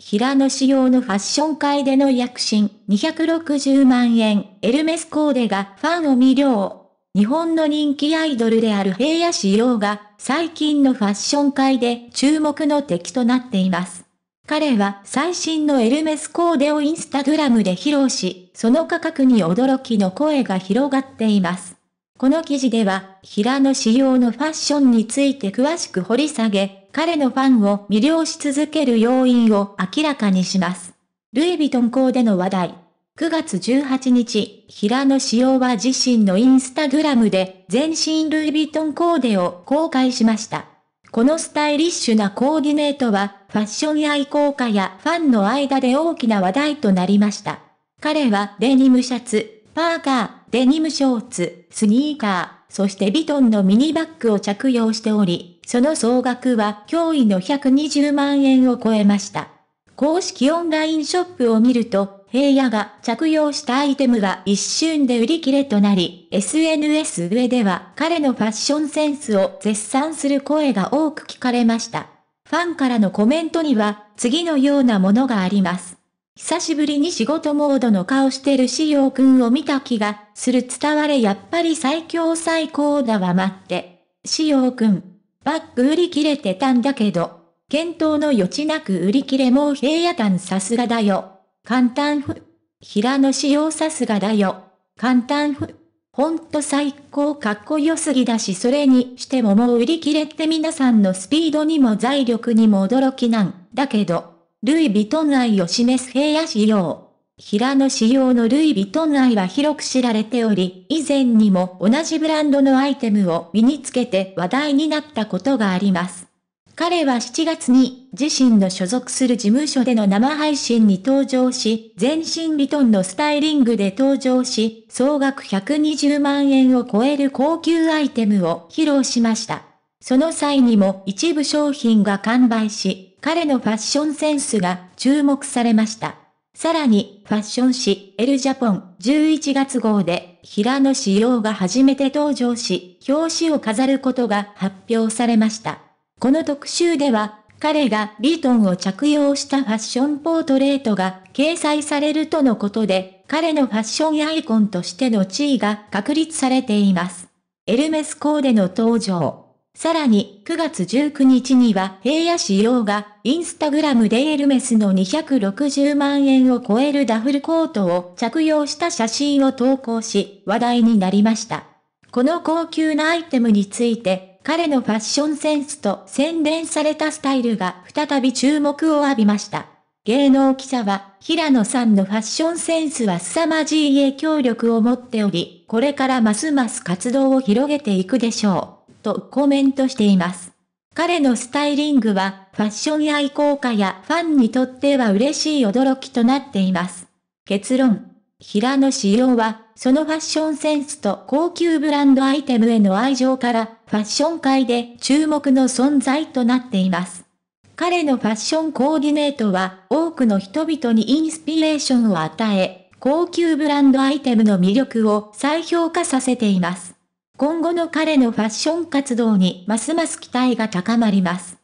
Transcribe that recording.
平野仕様のファッション界での躍進、260万円、エルメスコーデがファンを魅了。日本の人気アイドルである平野仕様が、最近のファッション界で注目の敵となっています。彼は最新のエルメスコーデをインスタグラムで披露し、その価格に驚きの声が広がっています。この記事では、平野仕様のファッションについて詳しく掘り下げ、彼のファンを魅了し続ける要因を明らかにします。ルイ・ヴィトンコーデの話題。9月18日、平野紫耀は自身のインスタグラムで全身ルイ・ヴィトンコーデを公開しました。このスタイリッシュなコーディネートは、ファッション愛好家やファンの間で大きな話題となりました。彼はデニムシャツ、パーカー、デニムショーツ、スニーカー、そしてヴィトンのミニバッグを着用しており、その総額は驚異の120万円を超えました。公式オンラインショップを見ると、平野が着用したアイテムは一瞬で売り切れとなり、SNS 上では彼のファッションセンスを絶賛する声が多く聞かれました。ファンからのコメントには、次のようなものがあります。久しぶりに仕事モードの顔してるしよくんを見た気がする伝われやっぱり最強最高だわ待って。しよくん、バック売り切れてたんだけど、検討の余地なく売り切れもう平野感さすがだよ。簡単ふ。平野仕様さすがだよ。簡単ふ。ほんと最高かっこよすぎだしそれにしてももう売り切れって皆さんのスピードにも財力にも驚きなんだけど、ルイ・ヴィトン愛を示す平野仕様。平野仕様のルイ・ヴィトン愛は広く知られており、以前にも同じブランドのアイテムを身につけて話題になったことがあります。彼は7月に自身の所属する事務所での生配信に登場し、全身ィトンのスタイリングで登場し、総額120万円を超える高級アイテムを披露しました。その際にも一部商品が完売し、彼のファッションセンスが注目されました。さらに、ファッション誌、エルジャポン11月号で、平野紫耀が初めて登場し、表紙を飾ることが発表されました。この特集では、彼がビートンを着用したファッションポートレートが掲載されるとのことで、彼のファッションアイコンとしての地位が確立されています。エルメスコーデの登場。さらに、9月19日には平野紫耀がインスタグラムでエルメスの260万円を超えるダフルコートを着用した写真を投稿し、話題になりました。この高級なアイテムについて、彼のファッションセンスと洗練されたスタイルが再び注目を浴びました。芸能記者は、平野さんのファッションセンスは凄まじい影響力を持っており、これからますます活動を広げていくでしょう、とコメントしています。彼のスタイリングは、ファッション愛好家やファンにとっては嬉しい驚きとなっています。結論。平野紫耀は、そのファッションセンスと高級ブランドアイテムへの愛情から、ファッション界で注目の存在となっています。彼のファッションコーディネートは、多くの人々にインスピレーションを与え、高級ブランドアイテムの魅力を再評価させています。今後の彼のファッション活動にますます期待が高まります。